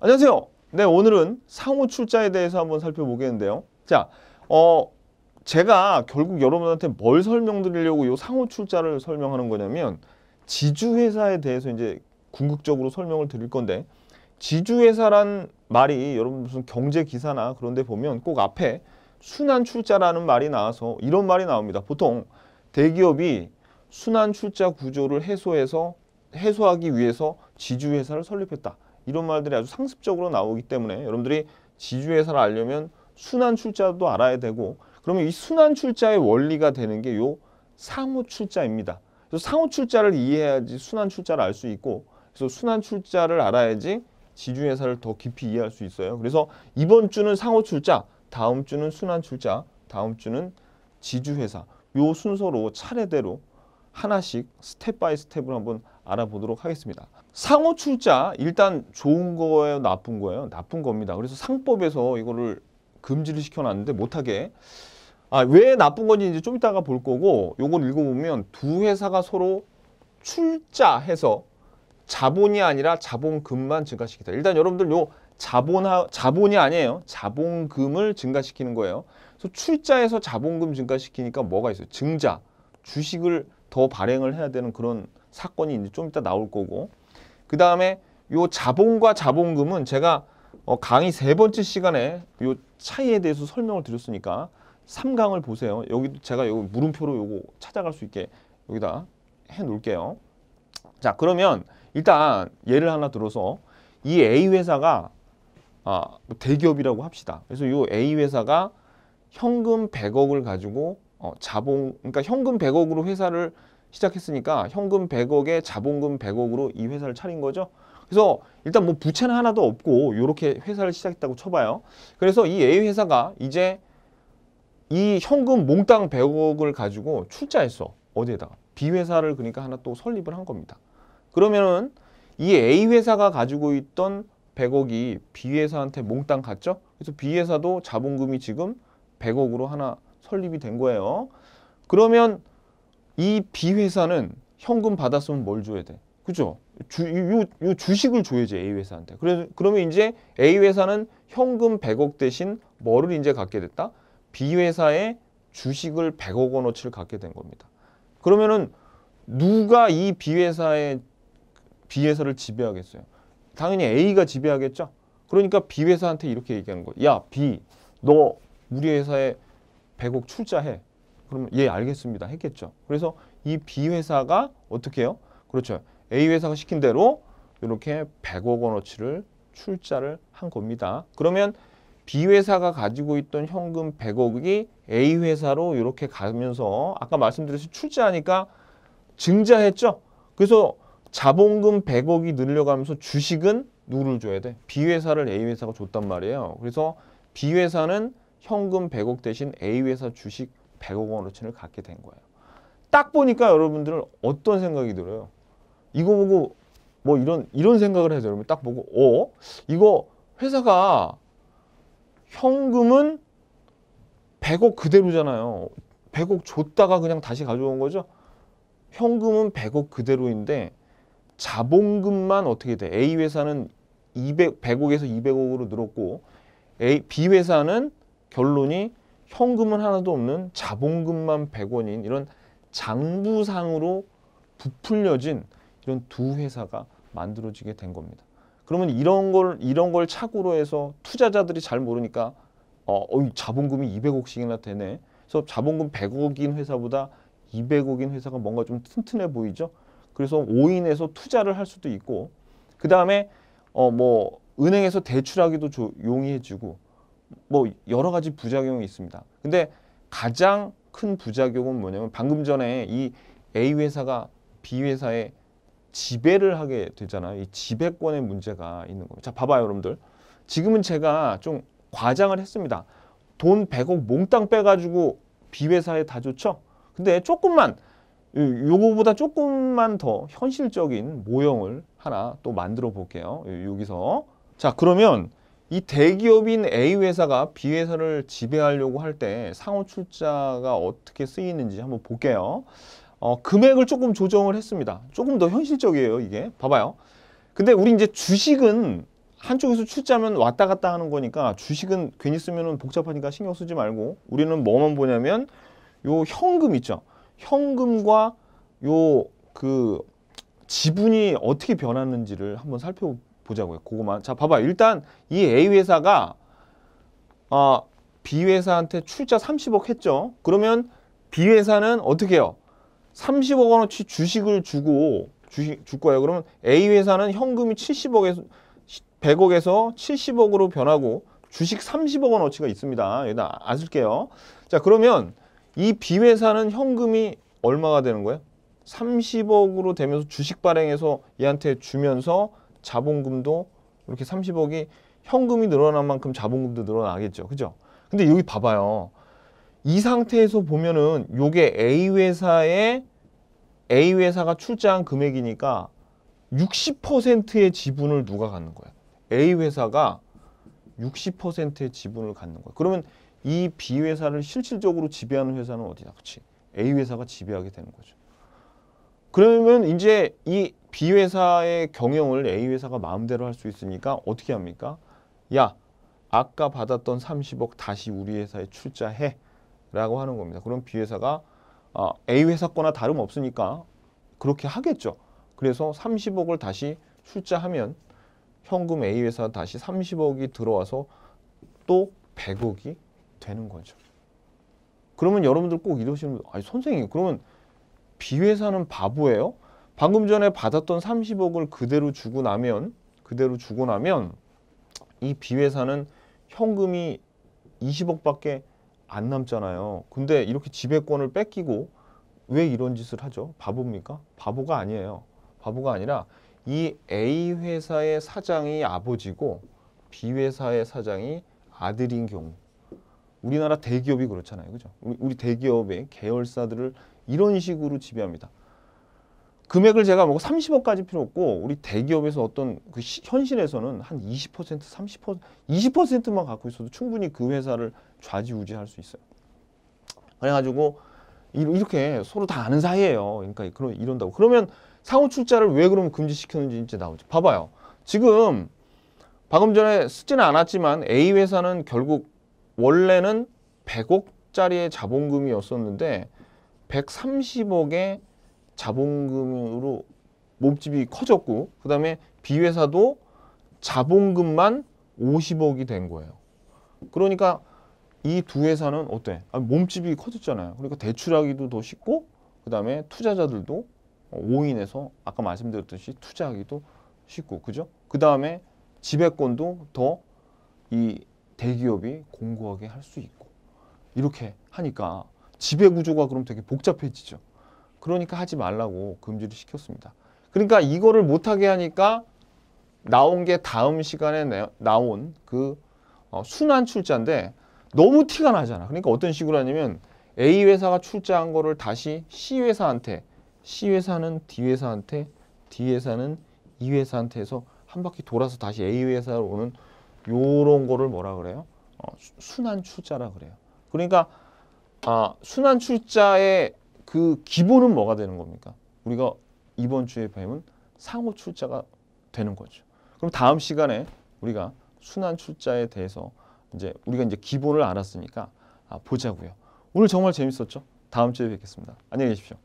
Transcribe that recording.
안녕하세요. 네, 오늘은 상호 출자에 대해서 한번 살펴보겠는데요. 자, 어, 제가 결국 여러분한테 뭘 설명드리려고 이 상호 출자를 설명하는 거냐면 지주회사에 대해서 이제 궁극적으로 설명을 드릴 건데 지주회사란 말이 여러분 무슨 경제 기사나 그런 데 보면 꼭 앞에 순환 출자라는 말이 나와서 이런 말이 나옵니다. 보통 대기업이 순환 출자 구조를 해소해서 해소하기 위해서 지주회사를 설립했다. 이런 말들이 아주 상습적으로 나오기 때문에 여러분들이 지주회사를 알려면 순환 출자도 알아야 되고 그러면 이 순환 출자의 원리가 되는 게 요 상호 출자입니다. 그래서 상호 출자를 이해해야지 순환 출자를 알 수 있고 그래서 순환 출자를 알아야지 지주회사를 더 깊이 이해할 수 있어요. 그래서 이번 주는 상호 출자, 다음 주는 순환 출자, 다음 주는 지주회사 요 순서로 차례대로 하나씩 스텝 바이 스텝으로 한번 알아보도록 하겠습니다. 상호 출자 일단 좋은 거예요 나쁜 거예요 나쁜 겁니다. 그래서 상법에서 이거를 금지를 시켜놨는데 못하게 아, 왜 나쁜 건지 이제 좀 이따가 볼 거고 요걸 읽어보면 두 회사가 서로 출자해서 자본이 아니라 자본금만 증가시키다. 일단 여러분들 요 자본 자본이 아니에요. 자본금을 증가시키는 거예요. 그래서 출자에서 자본금 증가시키니까 뭐가 있어요? 증자, 주식을 더 발행을 해야 되는 그런 사건이 이제 좀 이따 나올 거고 그 다음에 요 자본과 자본금은 제가 어, 강의 세 번째 시간에 요 차이에 대해서 설명을 드렸으니까 삼강을 보세요. 여기 제가 요기 물음표로 요거 찾아갈 수 있게 여기다 해 놓을게요. 자 그러면 일단 예를 하나 들어서 이 A 회사가 아, 뭐 대기업이라고 합시다. 그래서 요 A 회사가 현금 100억을 가지고 어, 자본 그러니까 현금 100억으로 회사를 시작했으니까 현금 100억에 자본금 100억으로 이 회사를 차린 거죠. 그래서 일단 뭐 부채는 하나도 없고 이렇게 회사를 시작했다고 쳐봐요. 그래서 이 A 회사가 이제 이 현금 몽땅 100억을 가지고 출자했어. 어디에다가. B 회사를 그러니까 하나 또 설립을 한 겁니다. 그러면은 이 A 회사가 가지고 있던 100억이 B 회사한테 몽땅 갔죠. 그래서 B 회사도 자본금이 지금 100억으로 하나 설립이 된 거예요. 그러면 이 B회사는 현금 받았으면 뭘 줘야 돼? 그죠? 주, 요, 요 주식을 줘야지 A회사한테. 그래, 그러면 이제 A회사는 현금 100억 대신 뭐를 이제 갖게 됐다? B회사의 주식을 100억 원어치를 갖게 된 겁니다. 그러면은 누가 이 B회사의 B회사를 지배하겠어요? 당연히 A가 지배하겠죠? 그러니까 B회사한테 이렇게 얘기하는 거예 야, B, 너 우리 회사에 100억 출자해. 그러면 예 알겠습니다 했겠죠. 그래서 이 B 회사가 어떻게 해요? 그렇죠. A 회사가 시킨 대로 이렇게 100억 원어치를 출자를 한 겁니다. 그러면 B 회사가 가지고 있던 현금 100억이 A 회사로 이렇게 가면서 아까 말씀드렸듯이 출자하니까 증자했죠. 그래서 자본금 100억이 늘려가면서 주식은 누구를 줘야 돼? B 회사를 A 회사가 줬단 말이에요. 그래서 B 회사는 현금 100억 대신 A 회사 주식 100억 원어치를 갖게 된 거예요. 딱 보니까 여러분들은 어떤 생각이 들어요? 이거 보고 뭐 이런 이런 생각을 해서 여러분 딱 보고 어? 이거 회사가 현금은 100억 그대로잖아요. 100억 줬다가 그냥 다시 가져온 거죠? 현금은 100억 그대로인데 자본금만 어떻게 돼? A 회사는 200, 100억에서 200억으로 늘었고 A, B 회사는 결론이 현금은 하나도 없는 자본금만 100원인 이런 장부상으로 부풀려진 이런 두 회사가 만들어지게 된 겁니다. 그러면 이런 걸 이런 걸 착오로 해서 투자자들이 잘 모르니까 어, 어 자본금이 200억씩이나 되네. 그래서 자본금 100억인 회사보다 200억인 회사가 뭔가 좀 튼튼해 보이죠. 그래서 5인에서 투자를 할 수도 있고 그 다음에 어 뭐 은행에서 대출하기도 용이해지고 뭐 여러 가지 부작용이 있습니다. 근데 가장 큰 부작용은 뭐냐면 방금 전에 이 A 회사가 B 회사에 지배를 하게 되잖아요. 이 지배권의 문제가 있는 겁니다. 자, 봐봐요, 여러분들. 지금은 제가 좀 과장을 했습니다. 돈 100억 몽땅 빼가지고 B 회사에 다 줬죠? 근데 조금만 요거보다 조금만 더 현실적인 모형을 하나 또 만들어 볼게요. 여기서. 자, 그러면 이 대기업인 A 회사가 B 회사를 지배하려고 할 때 상호 출자가 어떻게 쓰이는지 한번 볼게요. 어, 금액을 조금 조정을 했습니다. 조금 더 현실적이에요, 이게. 봐봐요. 근데 우리 이제 주식은 한쪽에서 출자면 왔다 갔다 하는 거니까 주식은 괜히 쓰면 복잡하니까 신경 쓰지 말고 우리는 뭐만 보냐면 요 현금 있죠. 현금과 요 그 지분이 어떻게 변하는지를 한번 살펴볼 보자고요. 그거만. 자, 봐봐. 일단 이 A 회사가 아, B 회사한테 출자 30억 했죠. 그러면 B 회사는 어떻게 해요? 30억 원어치 주식을 주고 주식 줄 거예요. 그러면 A 회사는 현금이 70억에서 100억에서 70억으로 변하고 주식 30억 원어치가 있습니다. 여기다 안 쓸게요. 자, 그러면 이 B 회사는 현금이 얼마가 되는 거예요? 30억으로 되면서 주식 발행해서 얘한테 주면서 자본금도 이렇게 30억이 현금이 늘어난 만큼 자본금도 늘어나겠죠. 그죠? 근데 여기 봐봐요. 이 상태에서 보면은 요게 A 회사의 A 회사가 출자한 금액이니까 60%의 지분을 누가 갖는 거야? A 회사가 60%의 지분을 갖는 거야. 그러면 이 B 회사를 실질적으로 지배하는 회사는 어디다? 그치? A 회사가 지배하게 되는 거죠. 그러면 이제 이 B 회사의 경영을 A 회사가 마음대로 할 수 있으니까 어떻게 합니까? 야, 아까 받았던 30억 다시 우리 회사에 출자해 라고 하는 겁니다. 그럼 B 회사가 아, A 회사 거나 다름없으니까 그렇게 하겠죠. 그래서 30억을 다시 출자하면 현금 A 회사 다시 30억이 들어와서 또 100억이 되는 거죠. 그러면 여러분들 꼭 이러시는 아니 선생님 그러면 B 회사는 바보예요? 방금 전에 받았던 30억을 그대로 주고 나면 그대로 주고 나면 이 비회사는 현금이 20억밖에 안 남잖아요. 근데 이렇게 지배권을 뺏기고 왜 이런 짓을 하죠? 바보입니까? 바보가 아니에요. 바보가 아니라 이 A 회사의 사장이 아버지고 B 회사의 사장이 아들인 경우 우리나라 대기업이 그렇잖아요. 그죠? 우리, 우리 대기업의 계열사들을 이런 식으로 지배합니다. 금액을 제가 뭐 30억까지 필요 없고 우리 대기업에서 어떤 그 시, 현실에서는 한20% 30% 20%만 갖고 있어도 충분히 그 회사를 좌지우지할 수 있어요. 그래가지고 이렇게 서로 다 아는 사이예요. 그러니까 그런 이런다고 그러면 상호 출자를 왜 그러면 금지시켰는지 이제 나오죠. 봐봐요. 지금 방금 전에 쓰지는 않았지만 A 회사는 결국 원래는 100억짜리의 자본금이었었는데 130억에 자본금으로 몸집이 커졌고 그 다음에 비회사도 자본금만 50억이 된 거예요. 그러니까 이 두 회사는 어때? 아, 몸집이 커졌잖아요. 그러니까 대출하기도 더 쉽고 그 다음에 투자자들도 5인에서 아까 말씀드렸듯이 투자하기도 쉽고 그죠? 그 다음에 지배권도 더 이 대기업이 공고하게 할 수 있고 이렇게 하니까 지배구조가 그럼 되게 복잡해지죠. 그러니까 하지 말라고 금지를 시켰습니다. 그러니까 이거를 못하게 하니까 나온 게 다음 시간에 나온 그 어, 순환 출자인데 너무 티가 나잖아. 그러니까 어떤 식으로 하냐면 A 회사가 출자한 거를 다시 C 회사한테 C 회사는 D 회사한테 D 회사는 E 회사한테 해서 한 바퀴 돌아서 다시 A 회사로 오는 요런 거를 뭐라 그래요? 어, 순환 출자라 그래요. 그러니까 아, 순환 출자의 그 기본은 뭐가 되는 겁니까? 우리가 이번 주에 배우 상호 출자가 되는 거죠. 그럼 다음 시간에 우리가 순환 출자에 대해서 이제 우리가 이제 기본을 알았으니까 아, 보자고요. 오늘 정말 재밌었죠? 다음 주에 뵙겠습니다. 안녕히 계십시오.